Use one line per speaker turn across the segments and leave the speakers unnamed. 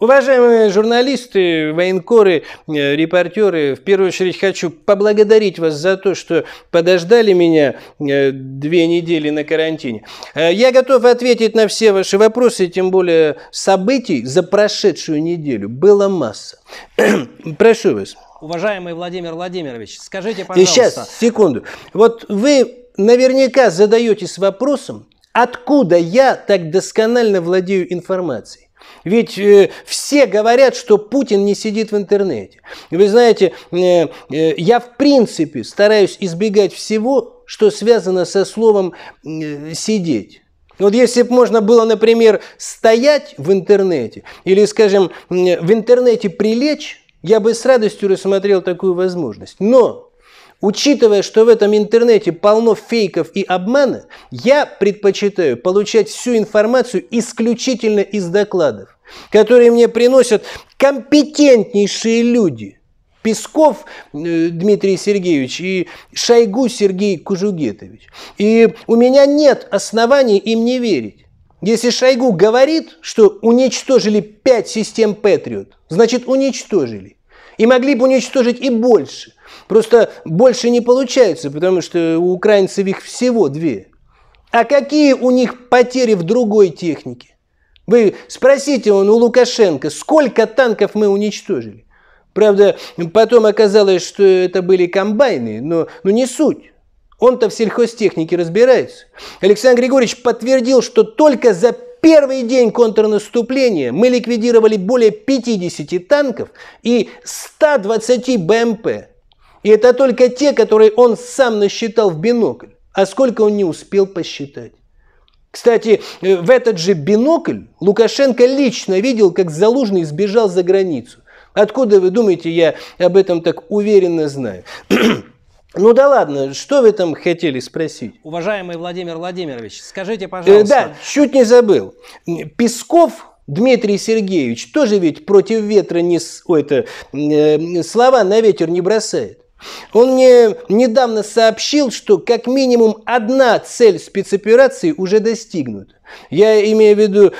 Уважаемые журналисты, военкоры, э, репортеры, в первую очередь хочу поблагодарить вас за то, что подождали меня э, две недели на карантине. Э, я готов ответить на все ваши вопросы, тем более событий за прошедшую неделю было масса. Прошу вас.
Уважаемый Владимир Владимирович, скажите, пожалуйста... Сейчас,
секунду. Вот вы наверняка задаетесь вопросом, откуда я так досконально владею информацией. Ведь э, все говорят, что Путин не сидит в интернете. вы знаете, э, э, я в принципе стараюсь избегать всего, что связано со словом э, сидеть. Вот если бы можно было, например, стоять в интернете или, скажем, э, в интернете прилечь, я бы с радостью рассмотрел такую возможность. Но Учитывая, что в этом интернете полно фейков и обмана, я предпочитаю получать всю информацию исключительно из докладов, которые мне приносят компетентнейшие люди. Песков э, Дмитрий Сергеевич и Шойгу Сергей Кужугетович. И у меня нет оснований им не верить. Если Шойгу говорит, что уничтожили пять систем Патриот, значит уничтожили. И могли бы уничтожить и больше. Просто больше не получается, потому что у украинцев их всего две. А какие у них потери в другой технике? Вы спросите он у Лукашенко, сколько танков мы уничтожили? Правда, потом оказалось, что это были комбайны, но, но не суть. Он-то в сельхозтехнике разбирается. Александр Григорьевич подтвердил, что только за первый день контрнаступления мы ликвидировали более 50 танков и 120 БМП. Эм и это только те, которые он сам насчитал в бинокль. А сколько он не успел посчитать. Кстати, э, в этот же бинокль Лукашенко лично видел, как Залужный сбежал за границу. Откуда, вы думаете, я об этом так уверенно знаю? Ну да ладно, что вы там хотели спросить?
Уважаемый Владимир Владимирович, скажите, э, пожалуйста. Э, да,
чуть не забыл. Песков Дмитрий Сергеевич тоже ведь против ветра не... Ой, это, э, слова на ветер не бросает. Он мне недавно сообщил, что как минимум одна цель спецоперации уже достигнута. Я имею в виду э,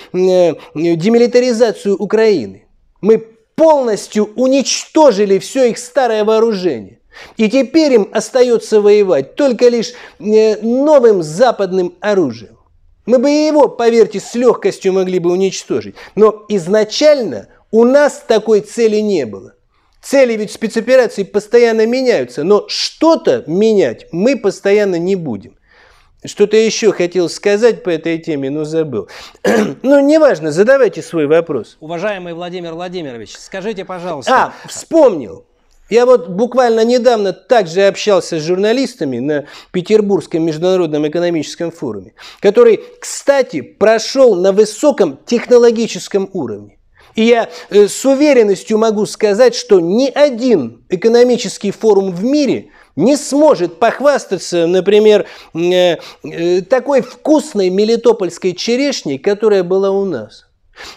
демилитаризацию Украины. Мы полностью уничтожили все их старое вооружение. И теперь им остается воевать только лишь э, новым западным оружием. Мы бы его, поверьте, с легкостью могли бы уничтожить. Но изначально у нас такой цели не было. Цели ведь спецоперации постоянно меняются, но что-то менять мы постоянно не будем. Что-то еще хотел сказать по этой теме, но забыл. ну, неважно, задавайте свой вопрос. Уважаемый Владимир Владимирович, скажите, пожалуйста. А, вспомнил. Я вот буквально недавно также общался с журналистами на Петербургском международном экономическом форуме, который, кстати, прошел на высоком технологическом уровне. И я э, с уверенностью могу сказать, что ни один экономический форум в мире не сможет похвастаться, например, э, э, такой вкусной мелитопольской черешней, которая была у нас.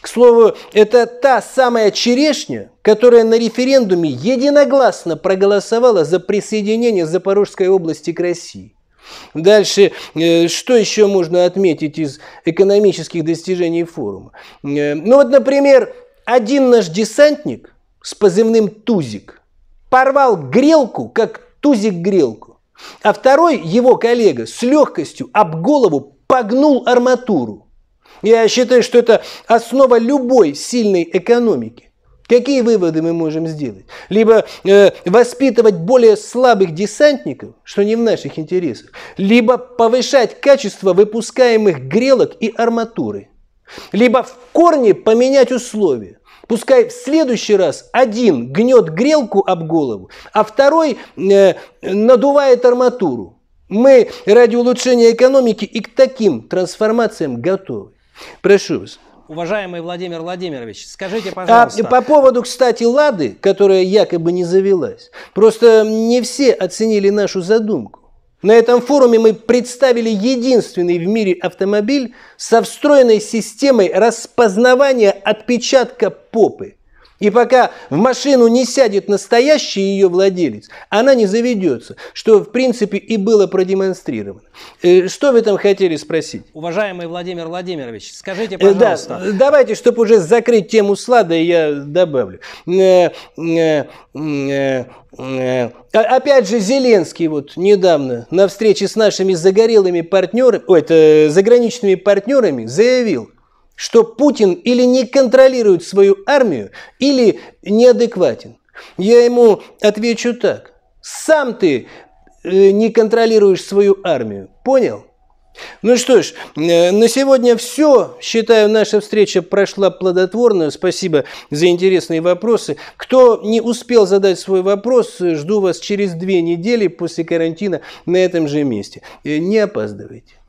К слову, это та самая черешня, которая на референдуме единогласно проголосовала за присоединение Запорожской области к России. Дальше, э, что еще можно отметить из экономических достижений форума? Э, ну вот, например, один наш десантник с позывным «Тузик» порвал грелку, как тузик грелку, а второй его коллега с легкостью об голову погнул арматуру. Я считаю, что это основа любой сильной экономики. Какие выводы мы можем сделать? Либо э, воспитывать более слабых десантников, что не в наших интересах, либо повышать качество выпускаемых грелок и арматуры, либо в корне поменять условия. Пускай в следующий раз один гнет грелку об голову, а второй э, надувает арматуру. Мы ради улучшения экономики и к таким трансформациям готовы. Прошу вас.
Уважаемый Владимир Владимирович, скажите, а, пожалуйста. А по
поводу, кстати, Лады, которая якобы не завелась, просто не все оценили нашу задумку. На этом форуме мы представили единственный в мире автомобиль со встроенной системой распознавания отпечатка попы – и пока в машину не сядет настоящий ее владелец, она не заведется, что, в принципе, и было продемонстрировано. Э, что вы там хотели спросить?
Уважаемый Владимир Владимирович, скажите, э, пожалуйста. Да,
давайте, чтобы уже закрыть тему слада, я добавлю. Э, опять же, Зеленский вот недавно на встрече с нашими загорелыми партнерами, ой, это, заграничными партнерами заявил, что Путин или не контролирует свою армию, или неадекватен. Я ему отвечу так. Сам ты э, не контролируешь свою армию. Понял? Ну что ж, э, на сегодня все. Считаю, наша встреча прошла плодотворно. Спасибо за интересные вопросы. Кто не успел задать свой вопрос, жду вас через две недели после карантина на этом же месте. Э, не опаздывайте.